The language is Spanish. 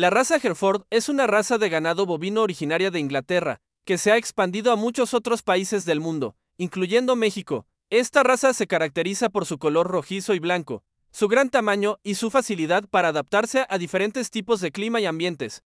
La raza Hereford es una raza de ganado bovino originaria de Inglaterra, que se ha expandido a muchos otros países del mundo, incluyendo México. Esta raza se caracteriza por su color rojizo y blanco, su gran tamaño y su facilidad para adaptarse a diferentes tipos de clima y ambientes,